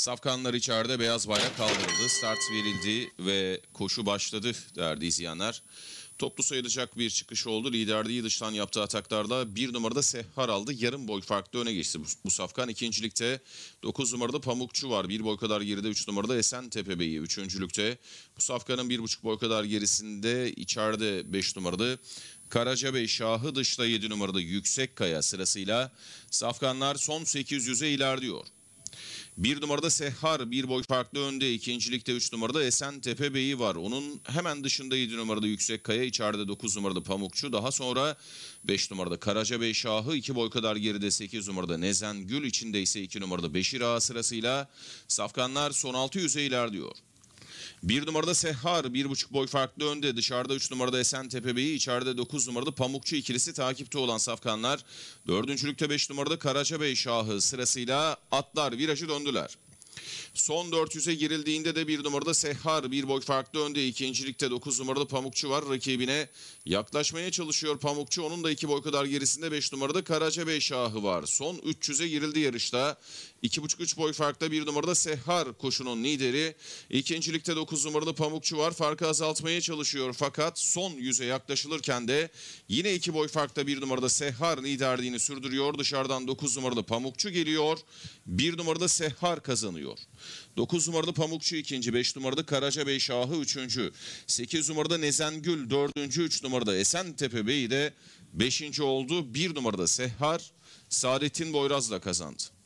Safkanlar içeride beyaz bayrak kaldırıldı. Start verildi ve koşu başladı derdi izleyenler. Toplu sayılacak bir çıkış oldu. iyi dıştan yaptığı ataklarla bir numarada Sehhar aldı. Yarım boy farklı öne geçti bu, bu Safkan. ikincilikte 9 numarada Pamukçu var. Bir boy kadar geride 3 numarada Esentepe Bey'i. Üçüncülükte bu Safkan'ın bir buçuk boy kadar gerisinde içeride 5 numarada Karaca Bey Şahı dışta 7 numarada Yüksek Kaya sırasıyla Safkanlar son 800'e ilerliyor. Bir numarada Sehar bir boy farklı önde. İkincilikte üç numarada Esentepe Bey'i var. Onun hemen dışında 7 numarada Yüksek Kaya. içeride dokuz numarada Pamukçu. Daha sonra beş numarada Karaca Bey Şahı. iki boy kadar geride sekiz numarada Nezen Gül. içinde ise iki numarada Beşir Ağa sırasıyla Safkanlar son altı yüze diyor. Bir numarada Sehar bir buçuk boy farklı önde. Dışarıda üç numarada Esentepe Bey'i içeride dokuz numarada Pamukçu ikilisi takipte olan safkanlar. Dördüncülükte beş numarada Karaca Bey Şahı sırasıyla atlar virajı döndüler. Son 400'e girildiğinde de bir numarada Sehar bir boy farklı önde. ikincilikte 9 numaralı Pamukçu var rakibine. Yaklaşmaya çalışıyor Pamukçu. Onun da 2 boy kadar gerisinde 5 numarada Karacabey Şahı var. Son 300'e girildi yarışta. 2,5-3 boy farkta bir numarada Sehar koşunun lideri. İkincilikte 9 numaralı Pamukçu var. Farkı azaltmaya çalışıyor fakat son 100'e yaklaşılırken de yine 2 boy farkta bir numarada Sehar liderliğini sürdürüyor. Dışarıdan 9 numaralı Pamukçu geliyor. bir numarada Sehar kazanıyor. 9 numarada Pamukçu ikinci, 5 numarada Bey Şahı üçüncü, 8 numarada Nezengül dördüncü, 3 numarada Esentepe Bey de beşinci oldu. 1 numarada Sehhar Saadettin Boyraz'la kazandı.